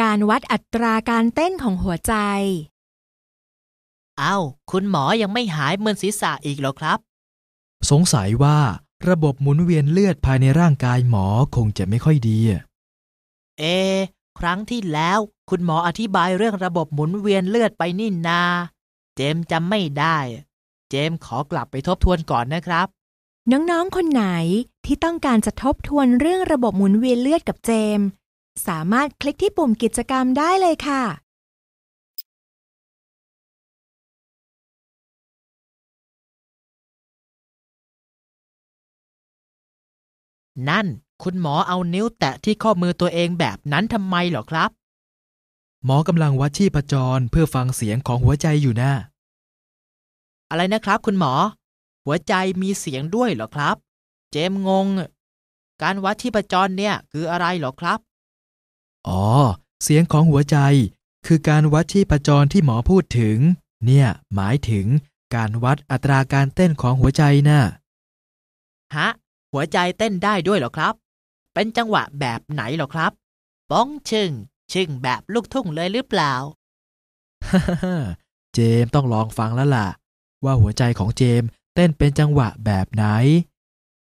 การวัดอัตราการเต้นของหัวใจอ้าวคุณหมอยังไม่หายเมือนศีรษะอีกหรอครับ สงสัยว่าระบบหมุนเวียนเลือดภายในร่างกายหมอคงจะไม่ค่อยดี เอ ครั้งที่แล้วคุณหมออธิบายเรื่องระบบหมุนเวียนเลือดไปนี่นา เจมจำไม่ได้ เจมขอกลับไปทบทวนก่อนนะครับ น้องๆคนไหนที่ต้องการจะทบทวนเรื่องระบบหมุนเวียนเลือดกับเจมสามารถคลิกที่ปุ่มกิจกรรมได้เลยค่ะ นั่นคุณหมอเอานิ้วแตะที่ข้อมือตัวเองแบบนั้นทำไมเหรอครับ หมอกำลังวัดชีพจรเพื่อฟังเสียงของหัวใจอยู่นะอะไรนะครับคุณหมอ หัวใจมีเสียงด้วยเหรอครับ เจมงง การวัดชีพจรเนี่ยคืออะไรเหรอครับอ๋อเสียงของหัวใจคือการวัดที่ประจรที่หมอพูดถึง เนี่ย หมายถึงการวัดอัตราการเต้นของหัวใจนะ่ะฮะหัวใจเต้นได้ด้วยเหรอครับ เป็นจังหวะแบบไหนเหรอครับบ้องชึงชึงแบบลูกทุ่งเลยหรือเปล่าเจมต้องลองฟังแล้วล่ะ ว่าหัวใจของเจมเต้นเป็นจังหวะแบบไหน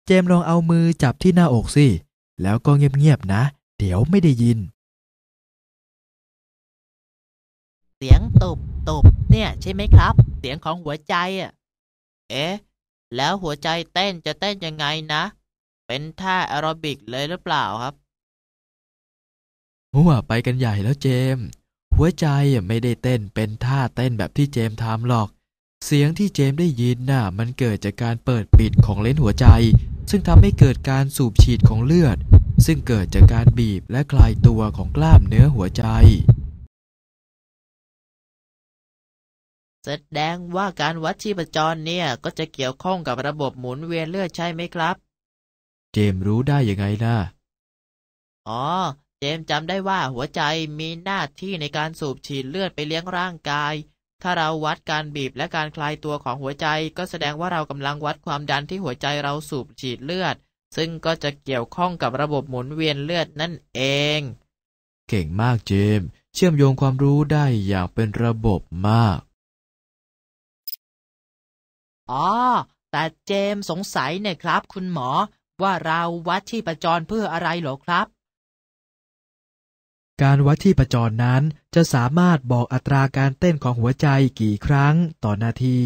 เจมลองเอามือจับที่หน้าอกสิแล้วก็เงียบๆนะ เดี๋ยวไม่ได้ยินเสียงตุบตุบเนี่ยใช่ไหมครับ เสียงของหัวใจอ่ะ เอ๊ะ แล้วหัวใจเต้นจะเต้นยังไงนะ เป็นท่าแอโรบิกเลยหรือเปล่าครับมั่วไปกันใหญ่แล้วเจม หัวใจไม่ได้เต้นเป็นท่าเต้นแบบที่เจมทำหรอก เสียงที่เจมได้ยินน่ะมันเกิดจากการเปิดปิดของเลนส์หัวใจ ซึ่งทำให้เกิดการสูบฉีดของเลือด ซึ่งเกิดจากการบีบและคลายตัวของกล้ามเนื้อหัวใจแสดงว่าการวัดชีพจรเนี่ยก็จะเกี่ยวข้องกับระบบหมุนเวียนเลือดใช่ไหมครับ เจมรู้ได้ยังไงล่ะ อ๋อ เจมจำได้ว่าหัวใจมีหน้าที่ในการสูบฉีดเลือดไปเลี้ยงร่างกาย ถ้าเราวัดการบีบและการคลายตัวของหัวใจ ก็แสดงว่าเรากำลังวัดความดันที่หัวใจเราสูบฉีดเลือด ซึ่งก็จะเกี่ยวข้องกับระบบหมุนเวียนเลือดนั่นเองเก่งมากเจม เชื่อมโยงความรู้ได้อย่างเป็นระบบมากอ๋อ แต่เจมสงสัยเนี่ยครับคุณหมอ ว่าเราวัดที่ประจรเพื่ออะไรหรอครับ การวัดที่ประจรนั้นจะสามารถบอกอัตราการเต้นของหัวใจกี่ครั้งต่อนาที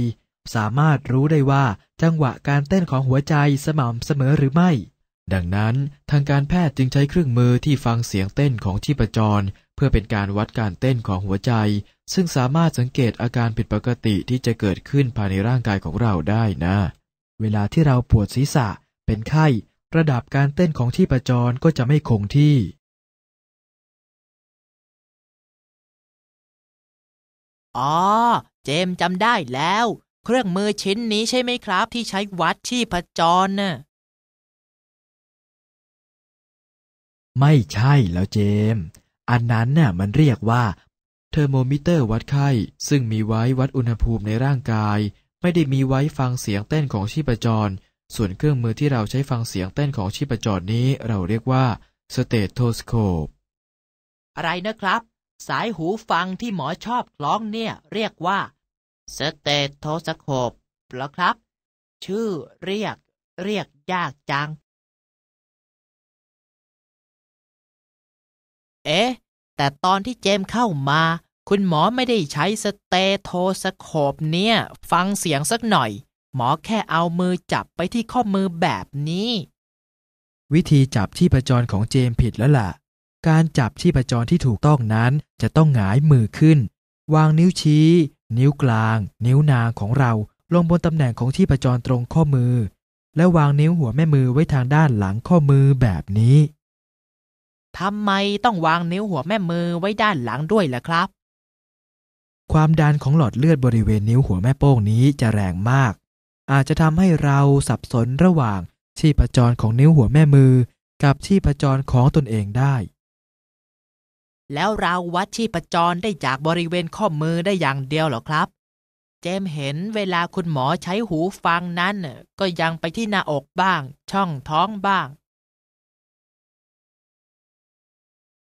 สามารถรู้ได้ว่าจังหวะการเต้นของหัวใจสม่ำเสมอหรือไม่ ดังนั้นทางการแพทย์จึงใช้เครื่องมือที่ฟังเสียงเต้นของชีพจร เพื่อเป็นการวัดการเต้นของหัวใจซึ่งสามารถสังเกตอาการผิดปกติที่จะเกิดขึ้นภายในร่างกายของเราได้นะ เวลาที่เราปวดศีรษะเป็นไข้ระดับการเต้นของที่ประจร ก็จะไม่คงที่อ๋อเจมจำได้แล้ว เครื่องมือชิ้นนี้ใช่ไหมครับ ที่ใช้วัดที่ประจรน่ะไม่ใช่แล้วเจม อันนั้นน่ะมันเรียกว่าเทอร์โมมิเตอร์วัดไข้ซึ่งมีไว้วัดอุณหภูมิในร่างกาย ไม่ได้มีไว้ฟังเสียงเต้นของชีพจร ส่วนเครื่องมือที่เราใช้ฟังเสียงเต้นของชีพจรนี้เราเรียกว่า สเตโทสโคป อะไรนะครับ สายหูฟังที่หมอชอบคล้องเนี่ย เรียกว่า สเตโทสโคปเหรอครับ ชื่อเรียก เรียกยากจัง เอ๊ะแต่ตอนที่เจมเข้ามา คุณหมอไม่ได้ใช้สเตโทสโคปเนี่ย ฟังเสียงสักหน่อย หมอแค่เอามือจับไปที่ข้อมือแบบนี้ วิธีจับที่ประจรของเจมผิดแล้วล่ะ การจับที่ประจรที่ถูกต้องนั้นจะต้องหงายมือขึ้น วางนิ้วชี้ นิ้วกลาง นิ้วนางของเรา ลงบนตำแหน่งของที่ประจรตรงข้อมือ และวางนิ้วหัวแม่มือไว้ทางด้านหลังข้อมือแบบนี้ทำไมต้องวางนิ้วหัวแม่มือไว้ด้านหลังด้วยล่ะครับ ความดันของหลอดเลือดบริเวณนิ้วหัวแม่โป้งนี้จะแรงมาก อาจจะทำให้เราสับสนระหว่างชีพจรของนิ้วหัวแม่มือกับชีพจรของตนเองได้ แล้วเราวัดชีพจรได้จากบริเวณข้อมือได้อย่างเดียวหรอครับ เจมเห็นเวลาคุณหมอใช้หูฟังนั้นก็ยังไปที่หน้าอกบ้าง ช่องท้องบ้าง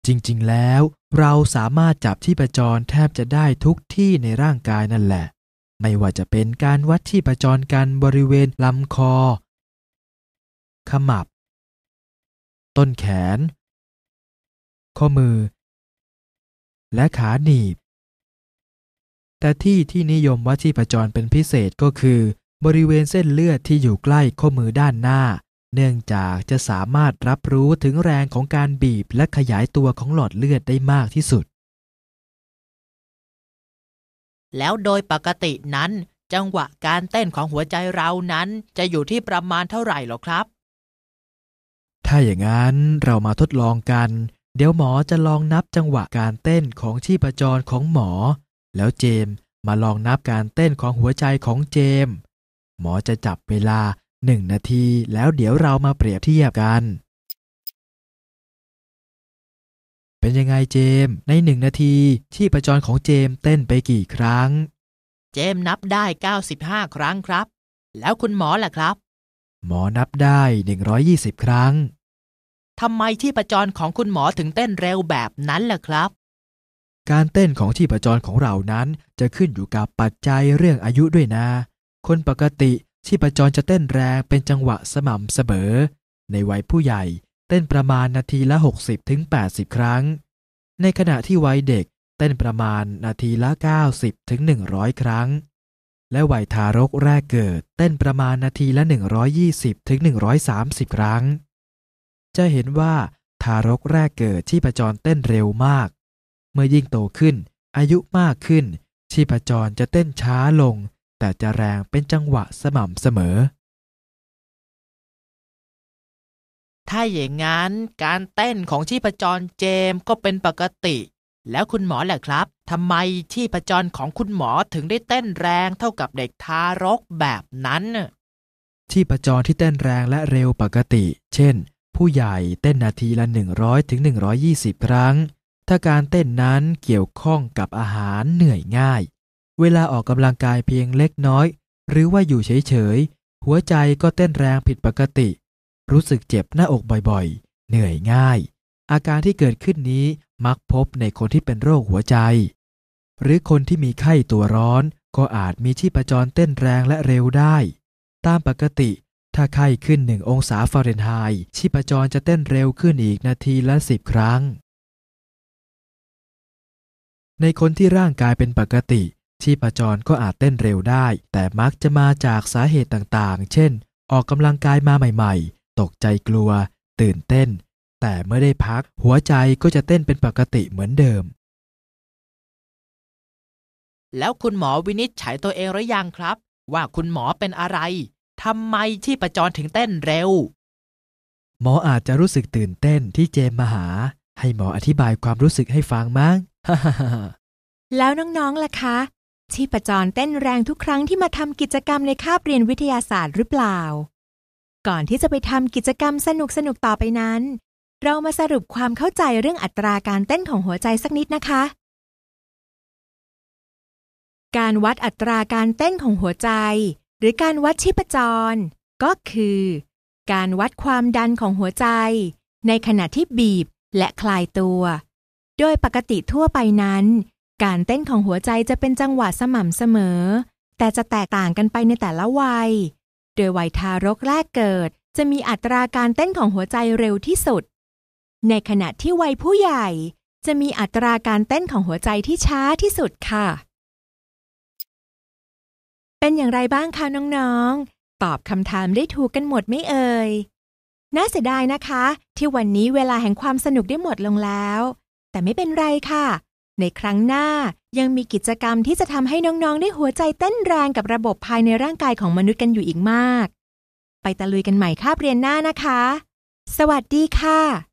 จริงๆ แล้วเราสามารถจับที่ประจรแทบจะได้ทุกที่ในร่างกายนั่นแหละ ไม่ว่าจะเป็นการวัดที่ประจรกันบริเวณลำคอ ขมับ ต้นแขน ข้อมือ และขาหนีบ แต่ที่ที่นิยมวัดที่ประจรเป็นพิเศษก็คือ บริเวณเส้นเลือดที่อยู่ใกล้ข้อมือด้านหน้าเนื่องจากจะสามารถรับรู้ถึงแรงของการบีบและขยายตัวของหลอดเลือดได้มากที่สุด แล้วโดยปกตินั้น จังหวะการเต้นของหัวใจเรานั้นจะอยู่ที่ประมาณเท่าไหร่หรอครับ ถ้าอย่างนั้นเรามาทดลองกัน เดี๋ยวหมอจะลองนับจังหวะการเต้นของชีพจรของหมอ แล้วเจมมาลองนับการเต้นของหัวใจของเจม หมอจะจับเวลาหนึ่งนาทีแล้วเดี๋ยวเรามาเปรียบเทียบกัน เป็นยังไงเจมในหนึ่งนาทีที่ประจรของเจมเต้นไปกี่ครั้ง เจมนับได้ 95 ครั้งครับ แล้วคุณหมอล่ะครับ หมอนับได้ 120 ครั้งทำไมที่ประจรของคุณหมอถึงเต้นเร็วแบบนั้นล่ะครับ การเต้นของที่ประจรของเรานั้น จะขึ้นอยู่กับปัจจัยเรื่องอายุด้วยนะ คนปกติชีพจรจะเต้นแรงเป็นจังหวะสม่ำเสมอในวัยผู้ใหญ่เต้นประมาณนาทีละ 6 0ถึงครั้ง ในขณะที่วัยเด็กเต้นประมาณนาทีละ 90-100ถึงครั้ง และวัยทารกแรกเกิด เต้นประมาณนาทีละ 120-130ถึงครั้ง จะเห็นว่าทารกแรกเกิดชีพจรเต้นเร็วมาก เมื่อยิ่งโตขึ้นอายุมากขึ้น ชีพจรจะเต้นช้าลงแต่จะแรงเป็นจังหวะสม่ำเสมอ ถ้าอย่างนั้น การเต้นของชีพจรเจมก็เป็นปกติ แล้วคุณหมอแหละครับทำไมชีพจรของคุณหมอถึงได้เต้นแรงเท่ากับเด็กทารกแบบนั้น ชีพจรที่เต้นแรงและเร็วปกติ เช่น ผู้ใหญ่เต้นนาทีละ 100 ถึง 120 ครั้ง ถ้าการเต้นนั้นเกี่ยวข้องกับอาหารเหนื่อยง่ายเวลาออกกำลังกายเพียงเล็กน้อยหรือว่าอยู่เฉยๆหัวใจก็เต้นแรงผิดปกติ รู้สึกเจ็บหน้าอกบ่อยๆ เหนื่อยง่าย อาการที่เกิดขึ้นนี้มักพบในคนที่เป็นโรคหัวใจ หรือคนที่มีไข้ตัวร้อนก็อาจมีชีพจรเต้นแรงและเร็วได้ ตามปกติ ถ้าไข้ขึ้นหนึ่งองศาฟาเรนไฮต์ชีพจรจะเต้นเร็วขึ้นอีกนาทีละสิบครั้ง ในคนที่ร่างกายเป็นปกติชีพจรก็อาจเต้นเร็วได้ แต่มักจะมาจากสาเหตุต่างๆ เช่น ออกกำลังกายมาใหม่ๆ ตกใจกลัว ตื่นเต้น แต่เมื่อได้พักหัวใจก็จะเต้นเป็นปกติเหมือนเดิม แล้วคุณหมอวินิจฉัยตัวเองหรือยังครับ ว่าคุณหมอเป็นอะไรทำไมที่ประจรถึงเต้นเร็ว หมออาจจะรู้สึกตื่นเต้นที่เจมมาหา ให้หมออธิบายความรู้สึกให้ฟังมั้งแล้วน้องๆล่ะคะชีพจรเต้นแรงทุกครั้ง ที่มาทำกิจกรรมในคาบเรียนวิทยาศาสตร์หรือเปล่า ก่อนที่จะไปทำกิจกรรมสนุกสนุกต่อไปนั้น เรามาสรุปความเข้าใจเรื่องอัตราการเต้นของหัวใจสักนิดนะคะ การวัดอัตราการเต้นของหัวใจ หรือการวัดชีพจร ก็คือ การวัดความดันของหัวใจ ในขณะที่บีบและคลายตัว โดยปกติทั่วไปนั้นการเต้นของหัวใจจะเป็นจังหวะสม่ำเสมอ แต่จะแตกต่างกันไปในแต่ละวัย โดยวัยทารกแรกเกิด จะมีอัตราการเต้นของหัวใจเร็วที่สุด ในขณะที่วัยผู้ใหญ่ จะมีอัตราการเต้นของหัวใจที่ช้าที่สุดค่ะ เป็นอย่างไรบ้างคะ น้องๆ ตอบคำถามได้ถูกกันหมดไม่เอ่ย น่าเสียดายนะคะ ที่วันนี้เวลาแห่งความสนุกได้หมดลงแล้ว แต่ไม่เป็นไรค่ะในครั้งหน้ายังมีกิจกรรมที่จะทำให้น้อง ๆ ได้หัวใจเต้นแรงกับระบบภายในร่างกายของมนุษย์กันอยู่อีกมาก ไปตะลุยกันใหม่คาบเรียนหน้านะคะ สวัสดีค่ะ